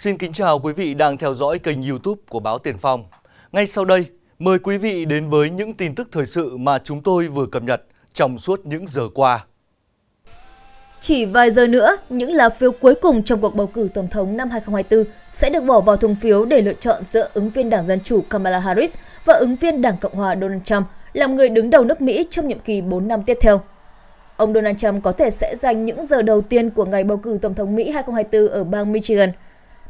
Xin kính chào quý vị đang theo dõi kênh YouTube của báo Tiền Phong. Ngay sau đây, mời quý vị đến với những tin tức thời sự mà chúng tôi vừa cập nhật trong suốt những giờ qua. Chỉ vài giờ nữa, những lá phiếu cuối cùng trong cuộc bầu cử tổng thống năm 2024 sẽ được bỏ vào thùng phiếu để lựa chọn giữa ứng viên Đảng Dân Chủ Kamala Harris và ứng viên Đảng Cộng hòa Donald Trump làm người đứng đầu nước Mỹ trong nhiệm kỳ 4 năm tiếp theo. Ông Donald Trump có thể sẽ dành những giờ đầu tiên của ngày bầu cử tổng thống Mỹ 2024 ở bang Michigan –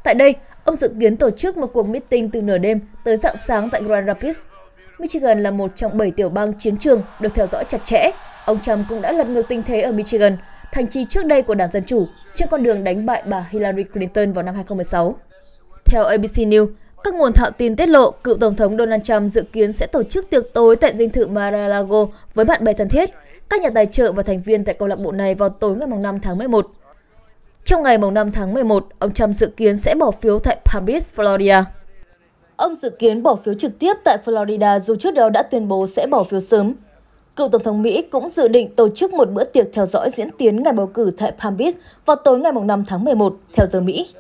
Tại đây, ông dự kiến tổ chức một cuộc meeting từ nửa đêm tới dạng sáng tại Grand Rapids. Michigan là một trong 7 tiểu bang chiến trường được theo dõi chặt chẽ. Ông Trump cũng đã lật ngược tình thế ở Michigan, thành trì trước đây của Đảng Dân Chủ trên con đường đánh bại bà Hillary Clinton vào năm 2016. Theo ABC News, các nguồn thạo tin tiết lộ cựu Tổng thống Donald Trump dự kiến sẽ tổ chức tiệc tối tại dinh thự Mar-a-Lago với bạn bè thân thiết, các nhà tài trợ và thành viên tại câu lạc bộ này vào tối ngày 5 tháng 11. Trong ngày 5 tháng 11, ông Trump dự kiến sẽ bỏ phiếu tại Palm Beach, Florida. Ông dự kiến bỏ phiếu trực tiếp tại Florida dù trước đó đã tuyên bố sẽ bỏ phiếu sớm. Cựu Tổng thống Mỹ cũng dự định tổ chức một bữa tiệc theo dõi diễn tiến ngày bầu cử tại Palm Beach vào tối ngày 5 tháng 11, theo giờ Mỹ.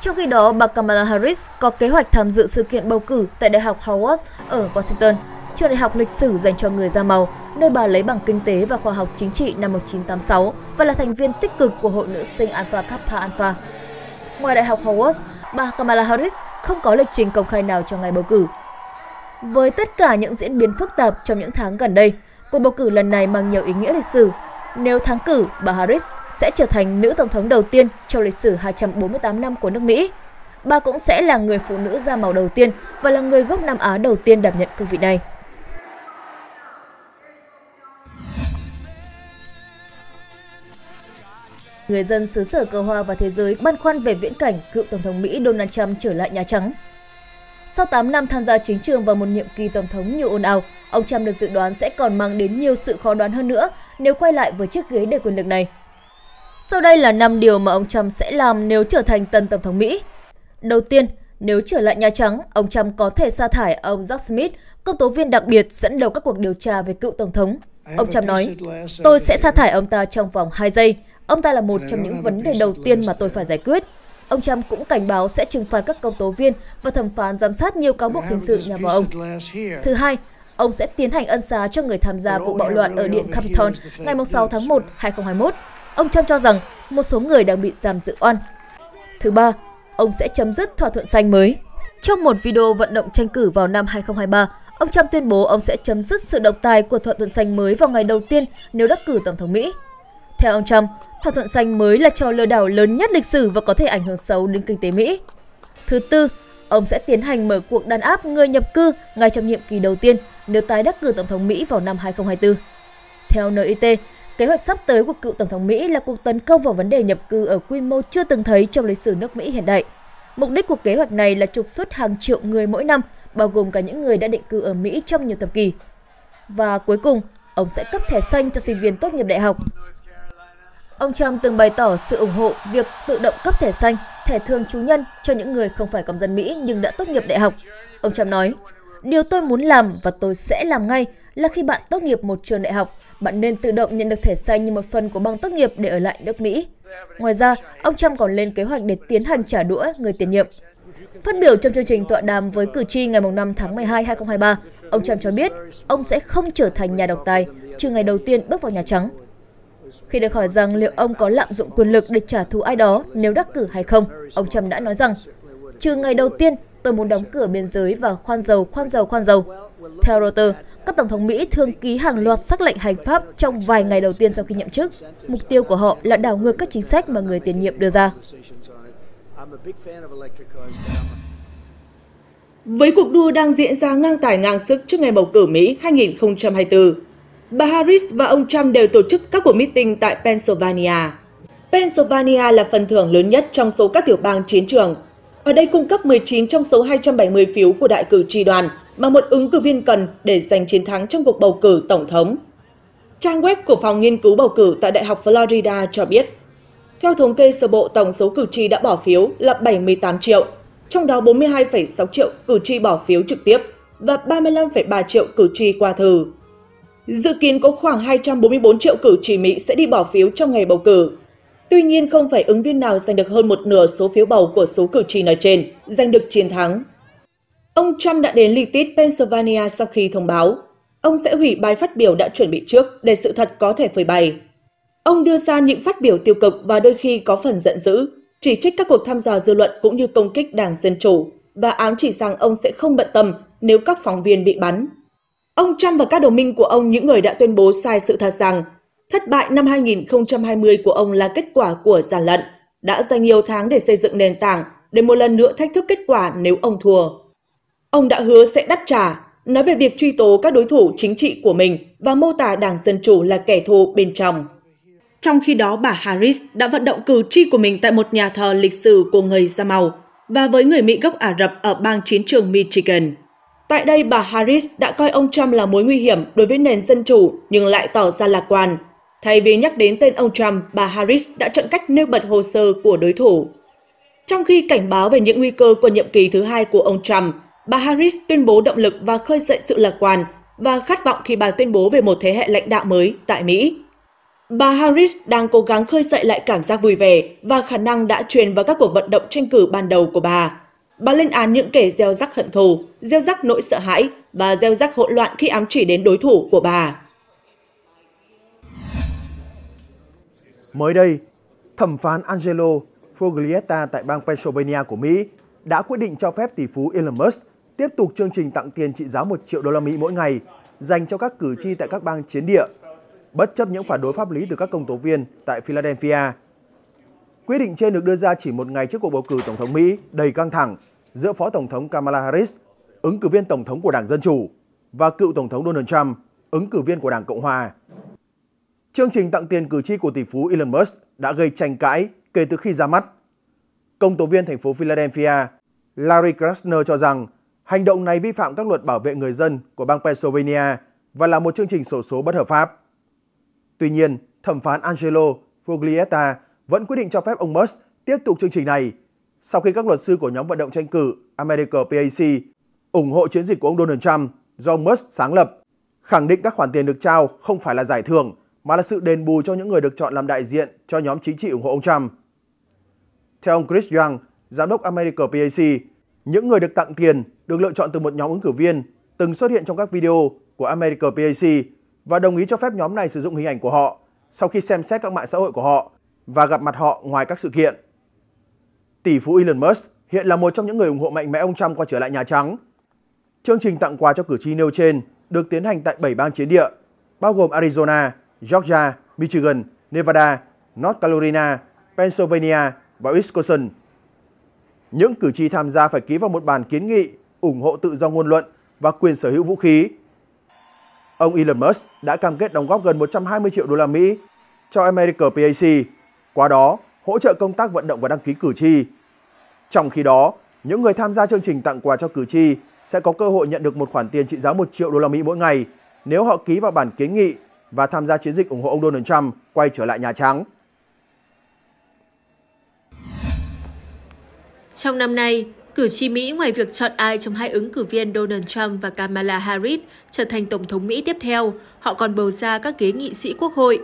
Trong khi đó, bà Kamala Harris có kế hoạch tham dự sự kiện bầu cử tại Đại học Howard ở Washington trường đại học lịch sử dành cho người da màu, nơi bà lấy bằng kinh tế và khoa học chính trị năm 1986 và là thành viên tích cực của hội nữ sinh Alpha Kappa Alpha. Ngoài đại học Howard, bà Kamala Harris không có lịch trình công khai nào cho ngày bầu cử. Với tất cả những diễn biến phức tạp trong những tháng gần đây, cuộc bầu cử lần này mang nhiều ý nghĩa lịch sử. Nếu thắng cử, bà Harris sẽ trở thành nữ tổng thống đầu tiên trong lịch sử 248 năm của nước Mỹ. Bà cũng sẽ là người phụ nữ da màu đầu tiên và là người gốc Nam Á đầu tiên đảm nhận cương vị này. Người dân xứ sở cờ hoa và thế giới băn khoăn về viễn cảnh cựu Tổng thống Mỹ Donald Trump trở lại Nhà Trắng. Sau 8 năm tham gia chính trường và một nhiệm kỳ Tổng thống nhiều ồn ào, ông Trump được dự đoán sẽ còn mang đến nhiều sự khó đoán hơn nữa nếu quay lại với chiếc ghế đầy quyền lực này. Sau đây là 5 điều mà ông Trump sẽ làm nếu trở thành tân Tổng thống Mỹ. Đầu tiên, nếu trở lại Nhà Trắng, ông Trump có thể sa thải ông Jack Smith, công tố viên đặc biệt dẫn đầu các cuộc điều tra về cựu Tổng thống Ông Trump nói, tôi sẽ sa thải ông ta trong vòng 2 giây. Ông ta là một trong những vấn đề đầu tiên mà tôi phải giải quyết. Ông Trump cũng cảnh báo sẽ trừng phạt các công tố viên và thẩm phán giám sát nhiều cáo buộc hình sự nhà vào ông. Thứ hai, ông sẽ tiến hành ân xá cho người tham gia vụ bạo loạn ở Điện Capitol ngày 6 tháng 1, 2021. Ông Trump cho rằng một số người đang bị giam giữ oan. Thứ ba, ông sẽ chấm dứt thỏa thuận xanh mới. Trong một video vận động tranh cử vào năm 2023, Ông Trump tuyên bố ông sẽ chấm dứt sự độc tài của thỏa thuận xanh mới vào ngày đầu tiên nếu đắc cử Tổng thống Mỹ. Theo ông Trump, thỏa thuận xanh mới là trò lừa đảo lớn nhất lịch sử và có thể ảnh hưởng xấu đến kinh tế Mỹ. Thứ tư, ông sẽ tiến hành mở cuộc đàn áp người nhập cư ngay trong nhiệm kỳ đầu tiên nếu tái đắc cử Tổng thống Mỹ vào năm 2024. Theo NIT, kế hoạch sắp tới của cựu Tổng thống Mỹ là cuộc tấn công vào vấn đề nhập cư ở quy mô chưa từng thấy trong lịch sử nước Mỹ hiện đại. Mục đích của kế hoạch này là trục xuất hàng triệu người mỗi năm bao gồm cả những người đã định cư ở Mỹ trong nhiều thập kỷ. Và cuối cùng, ông sẽ cấp thẻ xanh cho sinh viên tốt nghiệp đại học. Ông Trump từng bày tỏ sự ủng hộ việc tự động cấp thẻ xanh, thẻ thường trú nhân cho những người không phải công dân Mỹ nhưng đã tốt nghiệp đại học. Ông Trump nói, Điều tôi muốn làm và tôi sẽ làm ngay là khi bạn tốt nghiệp một trường đại học, bạn nên tự động nhận được thẻ xanh như một phần của bằng tốt nghiệp để ở lại nước Mỹ. Ngoài ra, ông Trump còn lên kế hoạch để tiến hành trả đũa người tiền nhiệm. Phát biểu trong chương trình tọa đàm với cử tri ngày 5 tháng 12, 2023, ông Trump cho biết ông sẽ không trở thành nhà độc tài trừ ngày đầu tiên bước vào Nhà Trắng. Khi được hỏi rằng liệu ông có lạm dụng quyền lực để trả thù ai đó nếu đắc cử hay không, ông Trump đã nói rằng, trừ ngày đầu tiên tôi muốn đóng cửa biên giới và khoan dầu, khoan dầu, khoan dầu. Theo Reuters, các tổng thống Mỹ thường ký hàng loạt sắc lệnh hành pháp trong vài ngày đầu tiên sau khi nhậm chức. Mục tiêu của họ là đảo ngược các chính sách mà người tiền nhiệm đưa ra. Với cuộc đua đang diễn ra ngang tài ngang sức trước ngày bầu cử Mỹ 2024, bà Harris và ông Trump đều tổ chức các cuộc meeting tại Pennsylvania. Pennsylvania là phần thưởng lớn nhất trong số các tiểu bang chiến trường. Ở đây cung cấp 19 trong số 270 phiếu của đại cử tri đoàn mà một ứng cử viên cần để giành chiến thắng trong cuộc bầu cử tổng thống. Trang web của Phòng Nghiên cứu Bầu cử tại Đại học Florida cho biết theo thống kê sơ bộ, tổng số cử tri đã bỏ phiếu là 78 triệu, trong đó 42,6 triệu cử tri bỏ phiếu trực tiếp và 35,3 triệu cử tri qua thư. Dự kiến có khoảng 244 triệu cử tri Mỹ sẽ đi bỏ phiếu trong ngày bầu cử. Tuy nhiên, không phải ứng viên nào giành được hơn một nửa số phiếu bầu của số cử tri nói trên, giành được chiến thắng. Ông Trump đã đến Litit, Pennsylvania sau khi thông báo ông sẽ hủy bài phát biểu đã chuẩn bị trước để sự thật có thể phơi bày. Ông đưa ra những phát biểu tiêu cực và đôi khi có phần giận dữ, chỉ trích các cuộc thăm dò dư luận cũng như công kích Đảng Dân Chủ và ám chỉ rằng ông sẽ không bận tâm nếu các phóng viên bị bắn. Ông Trump và các đồng minh của ông những người đã tuyên bố sai sự thật rằng thất bại năm 2020 của ông là kết quả của gian lận, đã dành nhiều tháng để xây dựng nền tảng để một lần nữa thách thức kết quả nếu ông thua. Ông đã hứa sẽ đáp trả, nói về việc truy tố các đối thủ chính trị của mình và mô tả Đảng Dân Chủ là kẻ thù bên trong. Trong khi đó, bà Harris đã vận động cử tri của mình tại một nhà thờ lịch sử của người da màu và với người Mỹ gốc Ả Rập ở bang chiến trường Michigan. Tại đây, bà Harris đã coi ông Trump là mối nguy hiểm đối với nền dân chủ nhưng lại tỏ ra lạc quan. Thay vì nhắc đến tên ông Trump, bà Harris đã chọn cách nêu bật hồ sơ của đối thủ. Trong khi cảnh báo về những nguy cơ của nhiệm kỳ thứ hai của ông Trump, bà Harris tuyên bố động lực và khơi dậy sự lạc quan và khát vọng khi bà tuyên bố về một thế hệ lãnh đạo mới tại Mỹ. Bà Harris đang cố gắng khơi dậy lại cảm giác vui vẻ và khả năng đã truyền vào các cuộc vận động tranh cử ban đầu của bà. Bà lên án những kẻ gieo rắc hận thù, gieo rắc nỗi sợ hãi và gieo rắc hỗn loạn khi ám chỉ đến đối thủ của bà. Mới đây, thẩm phán Angelo Foglietta tại bang Pennsylvania của Mỹ đã quyết định cho phép tỷ phú Elon Musk tiếp tục chương trình tặng tiền trị giá 1 triệu đô la Mỹ mỗi ngày dành cho các cử tri tại các bang chiến địa bất chấp những phản đối pháp lý từ các công tố viên tại Philadelphia. Quyết định trên được đưa ra chỉ một ngày trước cuộc bầu cử Tổng thống Mỹ đầy căng thẳng giữa Phó Tổng thống Kamala Harris, ứng cử viên Tổng thống của Đảng Dân Chủ, và cựu Tổng thống Donald Trump, ứng cử viên của Đảng Cộng Hòa. Chương trình tặng tiền cử tri của tỷ phú Elon Musk đã gây tranh cãi kể từ khi ra mắt. Công tố viên thành phố Philadelphia Larry Krasner cho rằng hành động này vi phạm các luật bảo vệ người dân của bang Pennsylvania và là một chương trình sổ số bất hợp pháp. Tuy nhiên, thẩm phán Angelo Foglietta vẫn quyết định cho phép ông Musk tiếp tục chương trình này sau khi các luật sư của nhóm vận động tranh cử America PAC ủng hộ chiến dịch của ông Donald Trump do ông Musk sáng lập, khẳng định các khoản tiền được trao không phải là giải thưởng mà là sự đền bù cho những người được chọn làm đại diện cho nhóm chính trị ủng hộ ông Trump. Theo ông Chris Young, giám đốc America PAC, những người được tặng tiền được lựa chọn từ một nhóm ứng cử viên từng xuất hiện trong các video của America PAC và đồng ý cho phép nhóm này sử dụng hình ảnh của họ sau khi xem xét các mạng xã hội của họ và gặp mặt họ ngoài các sự kiện. Tỷ phú Elon Musk hiện là một trong những người ủng hộ mạnh mẽ ông Trump quay trở lại Nhà Trắng. Chương trình tặng quà cho cử tri nêu trên được tiến hành tại 7 bang chiến địa, bao gồm Arizona, Georgia, Michigan, Nevada, North Carolina, Pennsylvania và Wisconsin. Những cử tri tham gia phải ký vào một bản kiến nghị ủng hộ tự do ngôn luận và quyền sở hữu vũ khí ông Elon Musk đã cam kết đóng góp gần 120 triệu đô la Mỹ cho America PAC, qua đó hỗ trợ công tác vận động và đăng ký cử tri. Trong khi đó, những người tham gia chương trình tặng quà cho cử tri sẽ có cơ hội nhận được một khoản tiền trị giá 1 triệu đô la Mỹ mỗi ngày nếu họ ký vào bản kiến nghị và tham gia chiến dịch ủng hộ ông Donald Trump quay trở lại Nhà Trắng. Trong năm nay, Cử tri Mỹ ngoài việc chọn ai trong hai ứng cử viên Donald Trump và Kamala Harris trở thành Tổng thống Mỹ tiếp theo, họ còn bầu ra các ghế nghị sĩ quốc hội.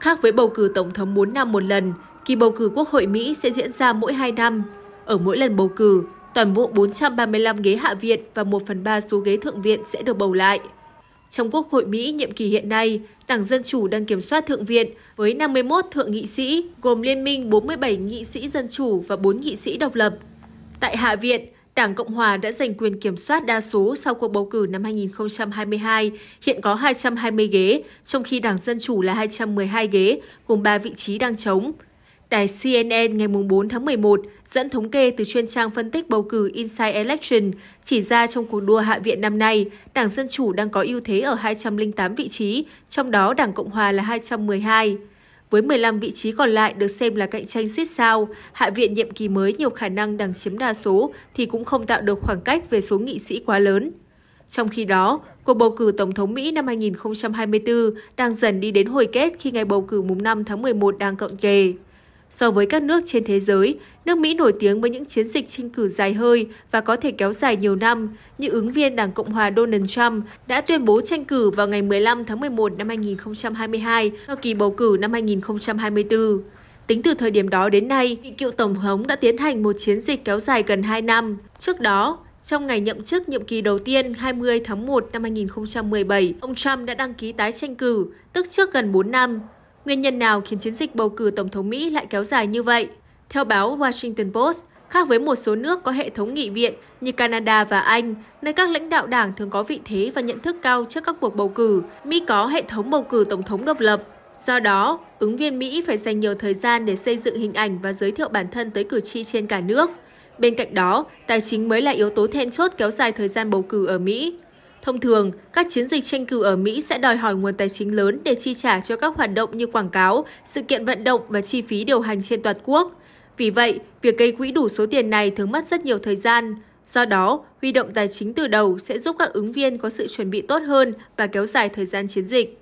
Khác với bầu cử Tổng thống 4 năm một lần, kỳ bầu cử quốc hội Mỹ sẽ diễn ra mỗi 2 năm. Ở mỗi lần bầu cử, toàn bộ 435 ghế hạ viện và 1 phần 3 số ghế thượng viện sẽ được bầu lại. Trong Quốc hội Mỹ nhiệm kỳ hiện nay, Đảng Dân Chủ đang kiểm soát Thượng viện với 51 thượng nghị sĩ, gồm Liên minh 47 nghị sĩ Dân Chủ và 4 nghị sĩ độc lập – Tại Hạ viện, Đảng Cộng Hòa đã giành quyền kiểm soát đa số sau cuộc bầu cử năm 2022, hiện có 220 ghế, trong khi Đảng Dân Chủ là 212 ghế, cùng 3 vị trí đang trống. Đài CNN ngày 4 tháng 11 dẫn thống kê từ chuyên trang phân tích bầu cử Inside Election chỉ ra trong cuộc đua Hạ viện năm nay, Đảng Dân Chủ đang có ưu thế ở 208 vị trí, trong đó Đảng Cộng Hòa là 212. Với 15 vị trí còn lại được xem là cạnh tranh xít sao, Hạ viện nhiệm kỳ mới nhiều khả năng đang chiếm đa số thì cũng không tạo được khoảng cách về số nghị sĩ quá lớn. Trong khi đó, cuộc bầu cử Tổng thống Mỹ năm 2024 đang dần đi đến hồi kết khi ngày bầu cử mùng 5 tháng 11 đang cận kề. So với các nước trên thế giới, nước Mỹ nổi tiếng với những chiến dịch tranh cử dài hơi và có thể kéo dài nhiều năm, như ứng viên Đảng Cộng hòa Donald Trump đã tuyên bố tranh cử vào ngày 15 tháng 11 năm 2022 cho kỳ bầu cử năm 2024. Tính từ thời điểm đó đến nay, vị cựu Tổng thống đã tiến hành một chiến dịch kéo dài gần 2 năm. Trước đó, trong ngày nhậm chức nhiệm kỳ đầu tiên 20 tháng 1 năm 2017, ông Trump đã đăng ký tái tranh cử, tức trước gần 4 năm. Nguyên nhân nào khiến chiến dịch bầu cử Tổng thống Mỹ lại kéo dài như vậy? Theo báo Washington Post, khác với một số nước có hệ thống nghị viện như Canada và Anh, nơi các lãnh đạo đảng thường có vị thế và nhận thức cao trước các cuộc bầu cử, Mỹ có hệ thống bầu cử tổng thống độc lập. Do đó, ứng viên Mỹ phải dành nhiều thời gian để xây dựng hình ảnh và giới thiệu bản thân tới cử tri trên cả nước. Bên cạnh đó, tài chính mới là yếu tố then chốt kéo dài thời gian bầu cử ở Mỹ. Thông thường, các chiến dịch tranh cử ở Mỹ sẽ đòi hỏi nguồn tài chính lớn để chi trả cho các hoạt động như quảng cáo, sự kiện vận động và chi phí điều hành trên toàn quốc. Vì vậy, việc gây quỹ đủ số tiền này thường mất rất nhiều thời gian. Do đó, huy động tài chính từ đầu sẽ giúp các ứng viên có sự chuẩn bị tốt hơn và kéo dài thời gian chiến dịch.